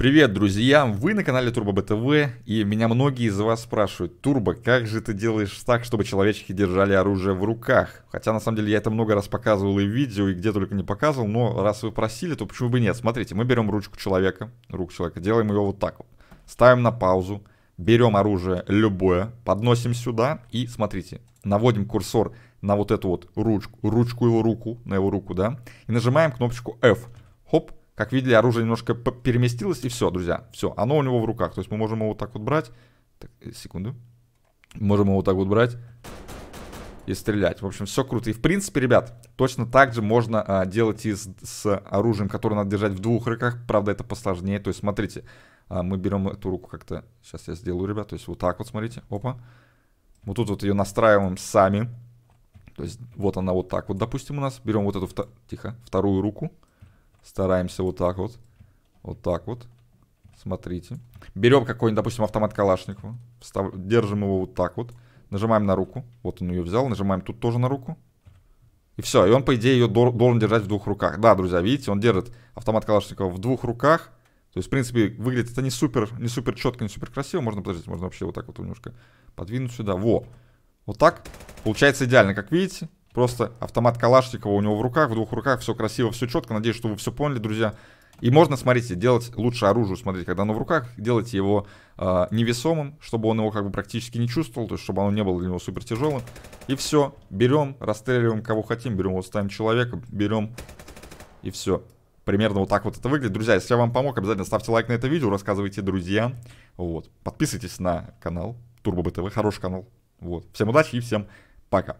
Привет, друзья! Вы на канале Turbo BTV, и меня многие из вас спрашивают, Турбо, как же ты делаешь так, чтобы человечки держали оружие в руках? Хотя, на самом деле, я это много раз показывал и в видео, и где только не показывал, но раз вы просили, то почему бы нет? Смотрите, мы берем ручку человека, руку человека, делаем ее вот так вот. Ставим на паузу, берем оружие любое, подносим сюда и, смотрите, наводим курсор на вот эту вот ручку, ручку его руку, на его руку, да, и нажимаем кнопочку F. Хоп, как видели, оружие немножко переместилось, и все, друзья, все, оно у него в руках. То есть мы можем его вот так вот брать. Так, э, секунду. Можем его вот так вот брать и стрелять. В общем, все круто. И в принципе, ребят, точно так же можно а, делать и с, с оружием, которое надо держать в двух руках. Правда, это посложнее. То есть, смотрите, а, мы берем эту руку как-то... Сейчас я сделаю, ребят. То есть, вот так вот, смотрите. Опа. Вот тут вот ее настраиваем сами. То есть, вот она вот так вот, допустим, у нас. Берем вот эту... Тихо. Вторую руку. Стараемся вот так вот. Вот так вот. Смотрите. Берем какой-нибудь, допустим, автомат Калашникова. Встав... Держим его вот так вот. Нажимаем на руку. Вот он ее взял. Нажимаем тут тоже на руку. И все. И он, по идее, ее должен держать в двух руках. Да, друзья, видите, он держит автомат Калашникова в двух руках. То есть, в принципе, выглядит это не супер, не супер четко, не супер красиво. Можно, подождите, можно вообще вот так вот немножко подвинуть сюда. Во. Вот так. Получается идеально, как видите. Просто автомат Калашникова у него в руках, в двух руках, все красиво, все четко. Надеюсь, что вы все поняли, друзья. И можно, смотрите, делать лучше оружие, смотрите, когда оно в руках, делайте его э, невесомым, чтобы он его как бы практически не чувствовал, то есть чтобы оно не было для него супер тяжелым. И все, берем, расстреливаем кого хотим, берем, вот ставим человека, берем и все. Примерно вот так вот это выглядит. Друзья, если я вам помог, обязательно ставьте лайк на это видео, рассказывайте друзьям. Вот. Подписывайтесь на канал Турбо БТВ, хороший канал. Вот. Всем удачи и всем пока.